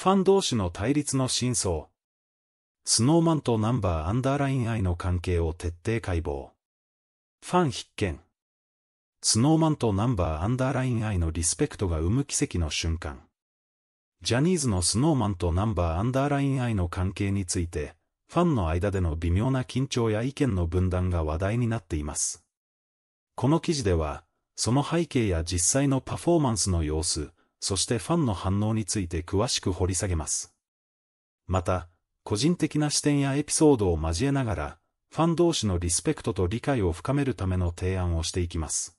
ファン同士の対立の真相。スノーマンとナンバーアンダーライン愛の関係を徹底解剖。ファン必見。スノーマンとナンバーアンダーライン愛のリスペクトが生む奇跡の瞬間。ジャニーズのスノーマンとナンバーアンダーライン愛の関係について、ファンの間での微妙な緊張や意見の分断が話題になっています。この記事では、その背景や実際のパフォーマンスの様子、そしてファンの反応について詳しく掘り下げます。また、個人的な視点やエピソードを交えながら、ファン同士のリスペクトと理解を深めるための提案をしていきます。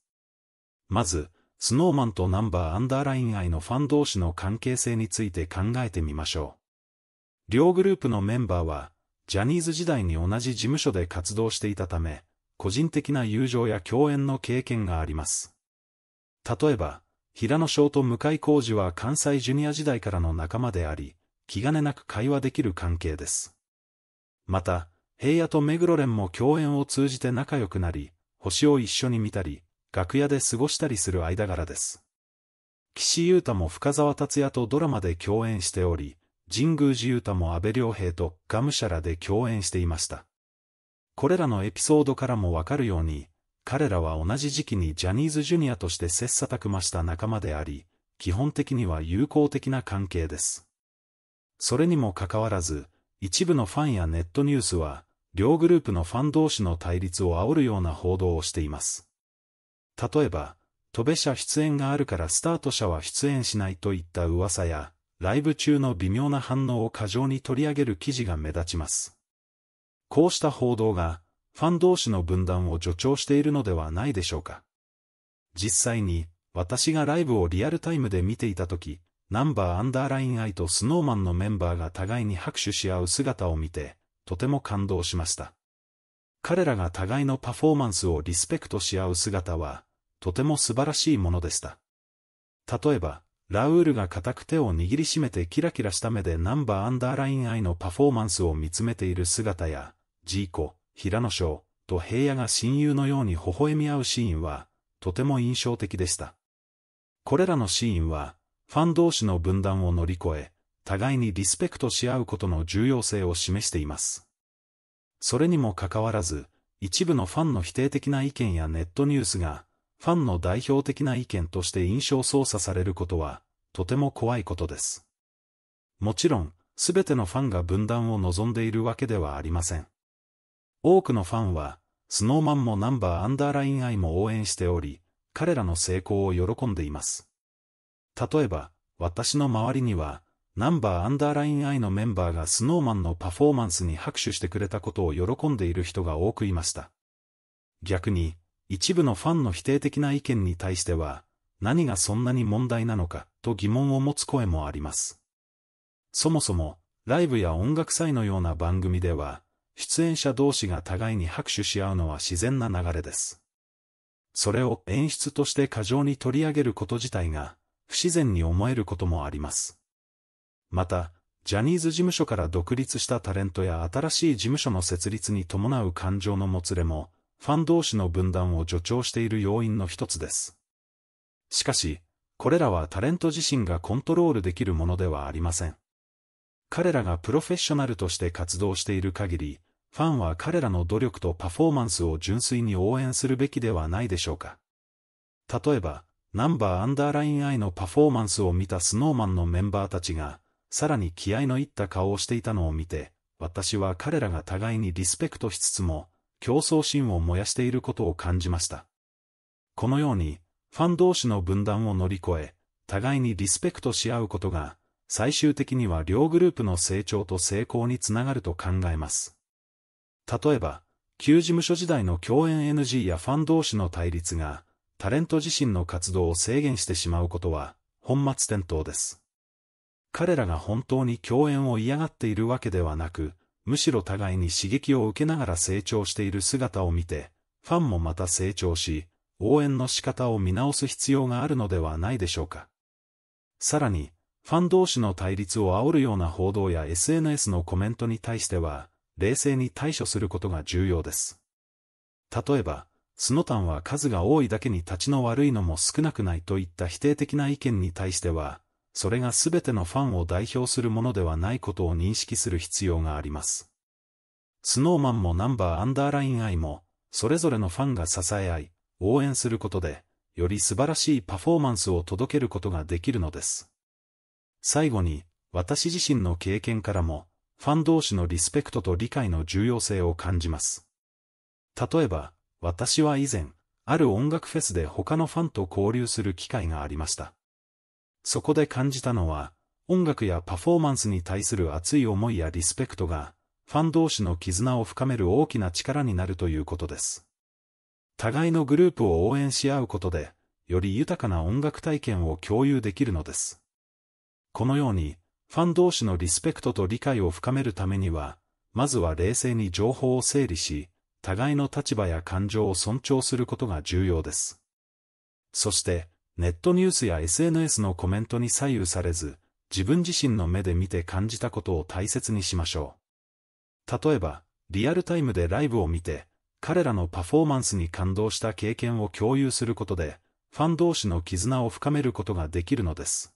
まず、スノーマンとナンバーアンダーライン愛のファン同士の関係性について考えてみましょう。両グループのメンバーは、ジャニーズ時代に同じ事務所で活動していたため、個人的な友情や共演の経験があります。例えば、平野翔と向井浩二は関西ジュニア時代からの仲間であり、気兼ねなく会話できる関係です。また、平野と目黒連も共演を通じて仲良くなり、星を一緒に見たり、楽屋で過ごしたりする間柄です。岸優太も深沢達也とドラマで共演しており、神宮寺優太も安倍良平とがむしゃらで共演していました。これらのエピソードからもわかるように、彼らは同じ時期にジャニーズジュニアとして切磋琢磨した仲間であり、基本的には友好的な関係です。それにもかかわらず、一部のファンやネットニュースは、両グループのファン同士の対立を煽るような報道をしています。例えば、戸部社出演があるからスタート社は出演しないといった噂や、ライブ中の微妙な反応を過剰に取り上げる記事が目立ちます。こうした報道が、ファン同士の分断を助長しているのではないでしょうか。実際に、私がライブをリアルタイムで見ていたとき、ナンバーアンダーラインイとスノーマンのメンバーが互いに拍手し合う姿を見て、とても感動しました。彼らが互いのパフォーマンスをリスペクトし合う姿は、とても素晴らしいものでした。例えば、ラウールが固く手を握りしめてキラキラした目でナンバーアンダーラインイのパフォーマンスを見つめている姿や、ジーコ、平野翔と平野が親友のように微笑み合うシーンは、とても印象的でした。これらのシーンは、ファン同士の分断を乗り越え、互いにリスペクトし合うことの重要性を示しています。それにもかかわらず、一部のファンの否定的な意見やネットニュースが、ファンの代表的な意見として印象操作されることは、とても怖いことです。もちろん、すべてのファンが分断を望んでいるわけではありません。多くのファンは、スノーマンもナンバーアンダーライン愛も応援しており、彼らの成功を喜んでいます。例えば、私の周りには、ナンバーアンダーライン愛のメンバーがスノーマンのパフォーマンスに拍手してくれたことを喜んでいる人が多くいました。逆に、一部のファンの否定的な意見に対しては、何がそんなに問題なのかと疑問を持つ声もあります。そもそも、ライブや音楽祭のような番組では、出演者同士が互いに拍手し合うのは自然な流れです。それを演出として過剰に取り上げること自体が、不自然に思えることもあります。また、ジャニーズ事務所から独立したタレントや新しい事務所の設立に伴う感情のもつれも、ファン同士の分断を助長している要因の一つです。しかし、これらはタレント自身がコントロールできるものではありません。彼らがプロフェッショナルとして活動している限り、ファンは彼らの努力とパフォーマンスを純粋に応援するべきではないでしょうか。例えば、ナンバーアンダーライン I のパフォーマンスを見たスノーマンのメンバーたちが、さらに気合のいった顔をしていたのを見て、私は彼らが互いにリスペクトしつつも、競争心を燃やしていることを感じました。このように、ファン同士の分断を乗り越え、互いにリスペクトし合うことが、最終的には両グループの成長と成功につながると考えます。例えば、旧事務所時代の共演 NG やファン同士の対立が、タレント自身の活動を制限してしまうことは、本末転倒です。彼らが本当に共演を嫌がっているわけではなく、むしろ互いに刺激を受けながら成長している姿を見て、ファンもまた成長し、応援の仕方を見直す必要があるのではないでしょうか。さらに、ファン同士の対立を煽るような報道や SNS のコメントに対しては、冷静に対処することが重要です。例えば、スノタンは数が多いだけに立ちの悪いのも少なくないといった否定的な意見に対しては、それが全てのファンを代表するものではないことを認識する必要があります。スノーマンもナンバーアンダーライン愛も、それぞれのファンが支え合い、応援することで、より素晴らしいパフォーマンスを届けることができるのです。最後に、私自身の経験からも、ファン同士のリスペクトと理解の重要性を感じます。例えば、私は以前、ある音楽フェスで他のファンと交流する機会がありました。そこで感じたのは、音楽やパフォーマンスに対する熱い思いやリスペクトが、ファン同士の絆を深める大きな力になるということです。互いのグループを応援し合うことで、より豊かな音楽体験を共有できるのです。このように、ファン同士のリスペクトと理解を深めるためには、まずは冷静に情報を整理し、互いの立場や感情を尊重することが重要です。そして、ネットニュースや SNS のコメントに左右されず、自分自身の目で見て感じたことを大切にしましょう。例えば、リアルタイムでライブを見て、彼らのパフォーマンスに感動した経験を共有することで、ファン同士の絆を深めることができるのです。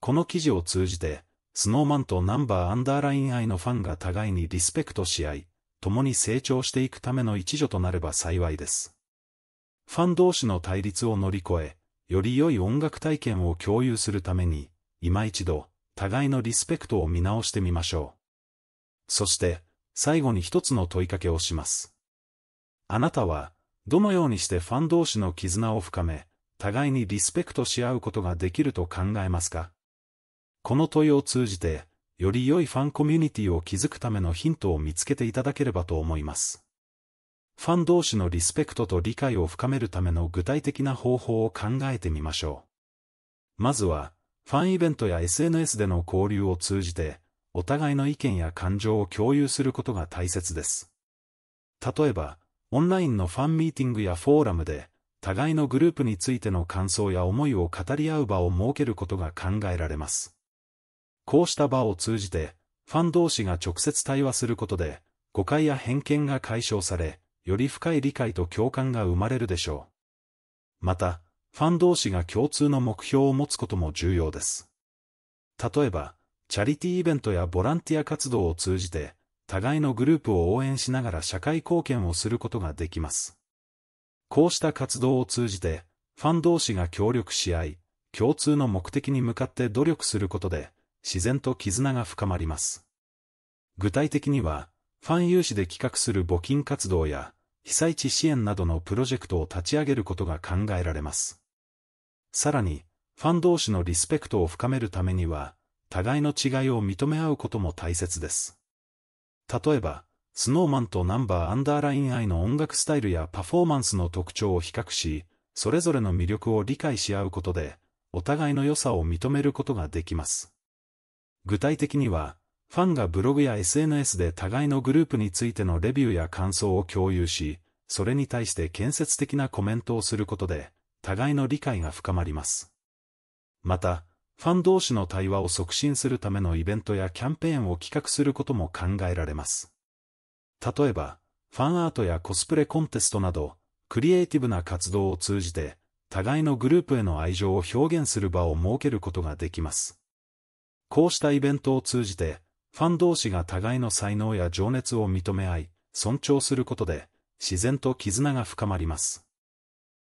この記事を通じて、スノーマンとナンバーアンダーライン愛のファンが互いにリスペクトし合い、共に成長していくための一助となれば幸いです。ファン同士の対立を乗り越え、より良い音楽体験を共有するために、今一度、互いのリスペクトを見直してみましょう。そして、最後に一つの問いかけをします。あなたは、どのようにしてファン同士の絆を深め、互いにリスペクトし合うことができると考えますかこの問いを通じて、より良いファンコミュニティを築くためのヒントを見つけていただければと思います。ファン同士のリスペクトと理解を深めるための具体的な方法を考えてみましょう。まずは、ファンイベントや SNS での交流を通じて、お互いの意見や感情を共有することが大切です。例えば、オンラインのファンミーティングやフォーラムで、互いのグループについての感想や思いを語り合う場を設けることが考えられます。こうした場を通じて、ファン同士が直接対話することで、誤解や偏見が解消され、より深い理解と共感が生まれるでしょう。また、ファン同士が共通の目標を持つことも重要です。例えば、チャリティーイベントやボランティア活動を通じて、互いのグループを応援しながら社会貢献をすることができます。こうした活動を通じて、ファン同士が協力し合い、共通の目的に向かって努力することで、自然と絆が深まります。具体的には、ファン有志で企画する募金活動や、被災地支援などのプロジェクトを立ち上げることが考えられます。さらに、ファン同士のリスペクトを深めるためには、互いの違いを認め合うことも大切です。例えば、スノーマンとナンバーアンダーライン愛の音楽スタイルやパフォーマンスの特徴を比較し、それぞれの魅力を理解し合うことで、お互いの良さを認めることができます。具体的には、ファンがブログや SNS で互いのグループについてのレビューや感想を共有し、それに対して建設的なコメントをすることで、互いの理解が深まります。また、ファン同士の対話を促進するためのイベントやキャンペーンを企画することも考えられます。例えば、ファンアートやコスプレコンテストなど、クリエイティブな活動を通じて、互いのグループへの愛情を表現する場を設けることができます。こうしたイベントを通じて、ファン同士が互いの才能や情熱を認め合い、尊重することで、自然と絆が深まります。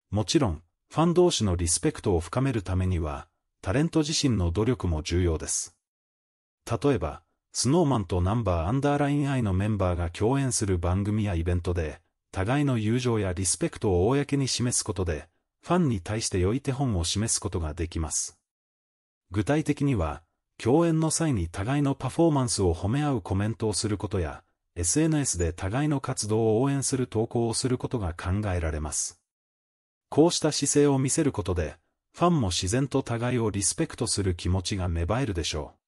もちろん、ファン同士のリスペクトを深めるためには、タレント自身の努力も重要です。例えば、スノーマンとナンバーアンダーラインアイのメンバーが共演する番組やイベントで、互いの友情やリスペクトを公に示すことで、ファンに対して良い手本を示すことができます。具体的には、共演の際に互いのパフォーマンスを褒め合うコメントをすることや、SNS で互いの活動を応援する投稿をすることが考えられます。こうした姿勢を見せることで、ファンも自然と互いをリスペクトする気持ちが芽生えるでしょう。